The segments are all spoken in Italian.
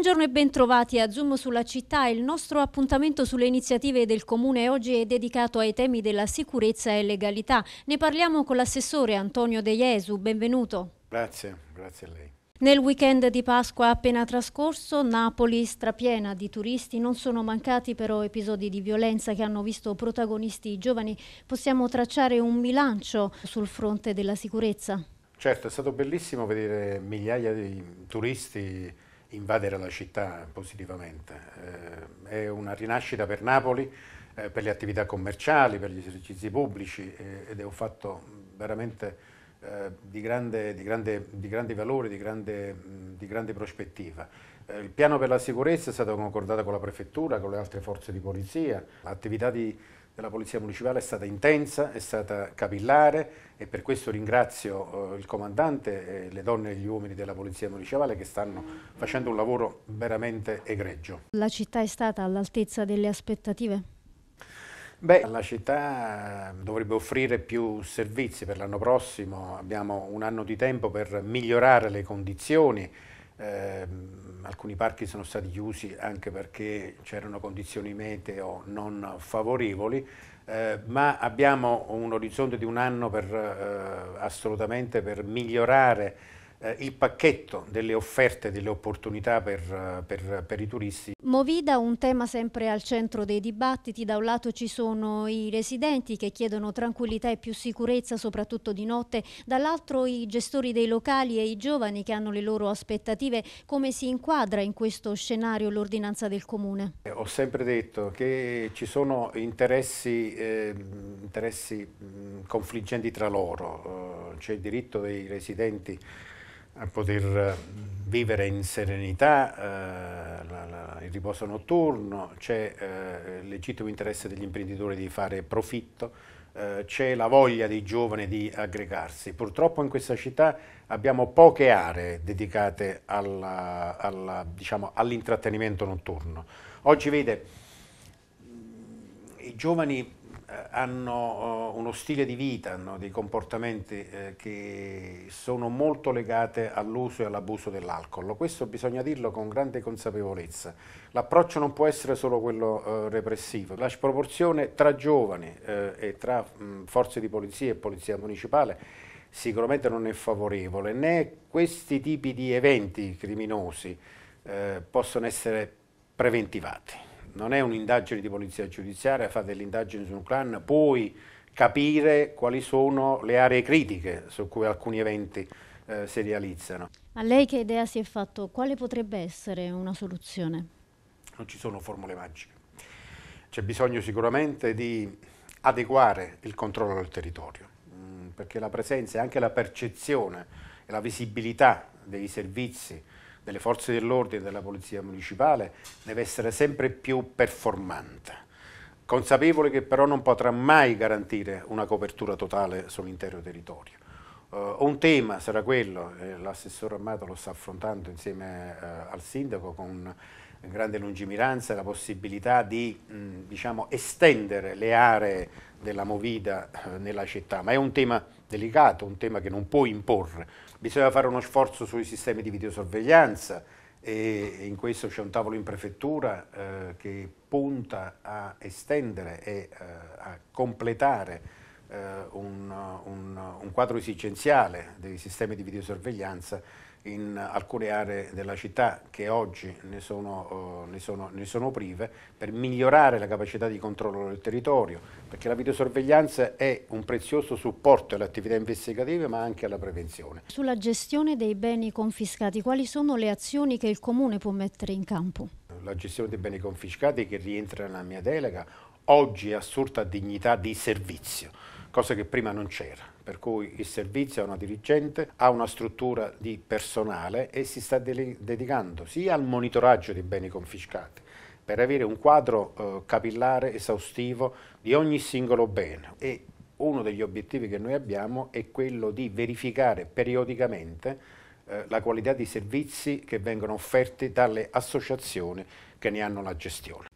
Buongiorno e bentrovati a Zoom sulla città. Il nostro appuntamento sulle iniziative del Comune oggi è dedicato ai temi della sicurezza e legalità. Ne parliamo con l'assessore Antonio De Jesu. Benvenuto. Grazie, grazie a lei. Nel weekend di Pasqua appena trascorso, Napoli strapiena di turisti, non sono mancati però episodi di violenza che hanno visto protagonisti giovani. Possiamo tracciare un bilancio sul fronte della sicurezza? Certo, è stato bellissimo vedere migliaia di turisti invadere la città positivamente. Eh, è una rinascita per Napoli, eh, per le attività commerciali, per gli esercizi pubblici eh, ed è un fatto veramente eh, di grande, di, grande, di, grande, valore, di grande, mh, di grande prospettiva. Eh, il piano per la sicurezza è stato concordato con la prefettura, con le altre forze di polizia, l'attività di della Polizia Municipale è stata intensa, è stata capillare e per questo ringrazio eh, il comandante e le donne e gli uomini della Polizia Municipale che stanno facendo un lavoro veramente egregio. La città è stata all'altezza delle aspettative? Beh, la città dovrebbe offrire più servizi per l'anno prossimo, abbiamo un anno di tempo per migliorare le condizioni eh, alcuni parchi sono stati chiusi anche perché c'erano condizioni meteo non favorevoli, eh, ma abbiamo un orizzonte di un anno per, eh, assolutamente per migliorare eh, il pacchetto delle offerte, delle opportunità per, eh, per, per, i turisti. Movida un tema sempre al centro dei dibattiti, da un lato ci sono i residenti che chiedono tranquillità e più sicurezza soprattutto di notte, dall'altro i gestori dei locali e i giovani che hanno le loro aspettative, come si inquadra in questo scenario l'ordinanza del Comune? Eh, ho sempre detto che ci sono interessi, eh, interessi mh, confliggenti tra loro, eh, c'è il diritto dei residenti a poter eh, vivere in serenità eh, la, la, il riposo notturno, c'è eh, il legittimo interesse degli imprenditori di fare profitto, eh, c'è la voglia dei giovani di aggregarsi. Purtroppo in questa città abbiamo poche aree dedicate diciamo, all'intrattenimento diciamo, all notturno. Oggi vede i giovani eh, hanno eh, uno stile di vita, hanno dei comportamenti eh, che sono molto legati all'uso e all'abuso dell'alcol. Questo bisogna dirlo con grande consapevolezza. L'approccio non può essere solo quello repressivo. La sproporzione tra giovani e tra forze di polizia e polizia municipale sicuramente non è favorevole, né questi tipi di eventi criminosi possono essere preventivati non è un'indagine di polizia giudiziaria, fate l'indagine su un clan, poi capire quali sono le aree critiche su cui alcuni eventi eh, si realizzano. A lei che idea si è fatto? Quale potrebbe essere una soluzione? Non ci sono formule magiche. C'è bisogno sicuramente di adeguare il controllo del territorio, mh, mm, perché la presenza e anche la percezione e la visibilità dei servizi delle forze dell'ordine, e della polizia municipale, deve essere sempre più performante consapevole che però non potrà mai garantire una copertura totale sull'intero territorio. Uh, un tema sarà quello, eh, l'assessore Amato lo sta affrontando insieme eh, al sindaco con grande lungimiranza la possibilità di mh, mm, diciamo, estendere le aree della Movida eh, nella città, ma è un tema delicato, un tema che non può imporre. Bisogna fare uno sforzo sui sistemi di videosorveglianza e in questo c'è un tavolo in prefettura eh, che punta a estendere e eh, a completare eh, un, un, un, quadro esigenziale dei sistemi di videosorveglianza in alcune aree della città che oggi ne sono, eh, ne, sono, ne sono, prive, per migliorare la capacità di controllo del territorio, perché la videosorveglianza è un prezioso supporto alle attività investigative ma anche alla prevenzione. Sulla gestione dei beni confiscati, quali sono le azioni che il Comune può mettere in campo? La gestione dei beni confiscati che rientra nella mia delega oggi è assurda dignità di servizio cosa che prima non c'era. Per cui il servizio a una dirigente ha una struttura di personale e si sta de dedicando sia al monitoraggio dei beni confiscati, per avere un quadro eh, capillare esaustivo di ogni singolo bene. E uno degli obiettivi che noi abbiamo è quello di verificare periodicamente eh, la qualità dei servizi che vengono offerti dalle associazioni che ne hanno la gestione.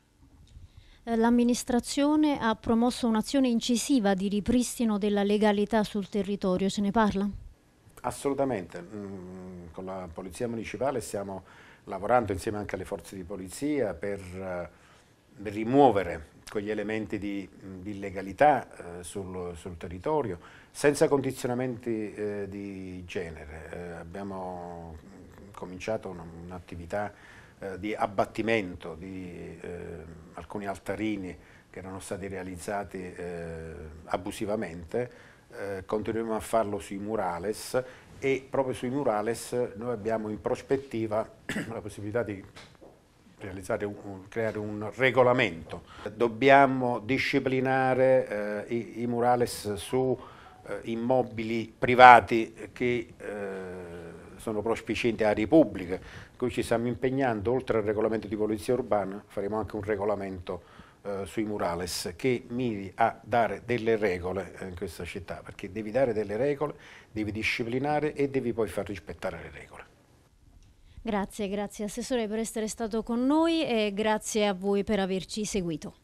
Eh, l'amministrazione ha promosso un'azione incisiva di ripristino della legalità sul territorio, se ne parla? Assolutamente, mm, con la Polizia Municipale stiamo lavorando insieme anche alle forze di polizia per eh, rimuovere quegli elementi di, mm, illegalità eh, sul, sul, territorio senza condizionamenti di genere. abbiamo mm, cominciato un'attività eh, di abbattimento di eh, alcuni altarini che erano stati realizzati eh, abusivamente, continueremo a farlo sui murales e proprio sui murales noi abbiamo in prospettiva la possibilità di un, creare un regolamento. Dobbiamo disciplinare eh, i, i, murales su eh, immobili privati che eh, sono prospicienti alla Repubblica, cui ci stiamo impegnando, oltre al regolamento di polizia urbana, faremo anche un regolamento eh, sui murales che miri a dare delle regole eh, in questa città, perché devi dare delle regole, devi disciplinare e devi poi far rispettare le regole. Grazie, grazie Assessore per essere stato con noi e grazie a voi per averci seguito.